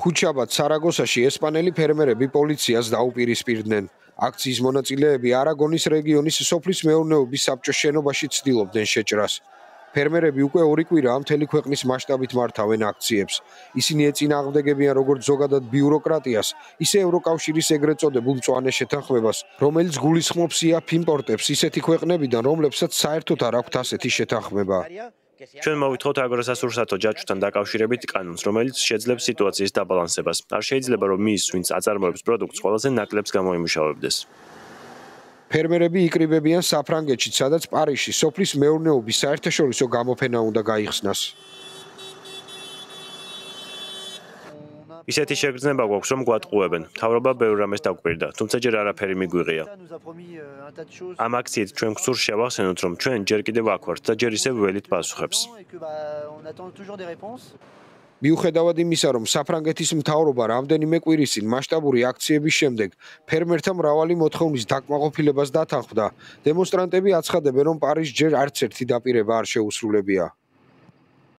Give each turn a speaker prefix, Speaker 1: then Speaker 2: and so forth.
Speaker 1: ხუჩაბად სარაგოსაში ესპანელი ფერმერები პოლიციას დაუპირისპირდნენ. აქციის მონაწილეები არაგონის რეგიონის სოფლის მეურნეობის საბჭოს შენობაში ცდილობდნენ შეჭრას. ფერმერები უკვე ორი კვირა მთელი ქვეყნის მასშტაბით მართავენ აქციებს. ისინი ეწინააღმდეგებიან როგორც ზოგადად ბიუროკრატიას, ისე ევროკავშირის ეგრეთ წოდებულ მწვანე შეთანხმებას, რომელიც გულისხმობს იაფ იმპორტებს ისეთი ქვეყნებიდან, რომლებსაც საერთოდ არ აქვთ ასეთი შეთანხმება.
Speaker 2: ჩვენ მოვითხოვთ აგროსასურსათო ჯაჭვთან დაკავშირებით კანონს, რომელიც შეძლებს სიტუაციის დაბალანსებას. არ შეიძლება, რომ მის, ვინც აწარმოებს პროდუქტს, ყველაზე ნაკლებს
Speaker 1: გამოიმუშავებდეს. ფერმერები იყრიბებიან საფრანგეთში, სადაც პარიზში სოფლის მეურნეობის საერთაშორისო გამოფენა უნდა გაიხსნას.
Speaker 2: ისეთი შეგრძნება გვაქვს რომ გვატყუებენ თავრობა ბევრ რამეს დაგვიყირდა თუმცა ჯერ არაფერი მიგვიღია ამ აქციით ჩვენ გსურ შევახსენოთ რომ ჩვენ ჯერ კიდევ აქვართ და
Speaker 1: ჯერ ისევ ველით პასუხებს მიუხედავად იმისა, რომ საფრანგეთის მთავრობა რამდენიმე კვირისin მასშტაბური აქციების შემდეგ ფერმერთა მრავალი მოთხოვნის დაკმაყოფილებას დათანხმდა, დემონსტრანტები აცხადებენ, რომ პარიზ ჯერ არც ერთი დაპირება არ შეუსრულებია.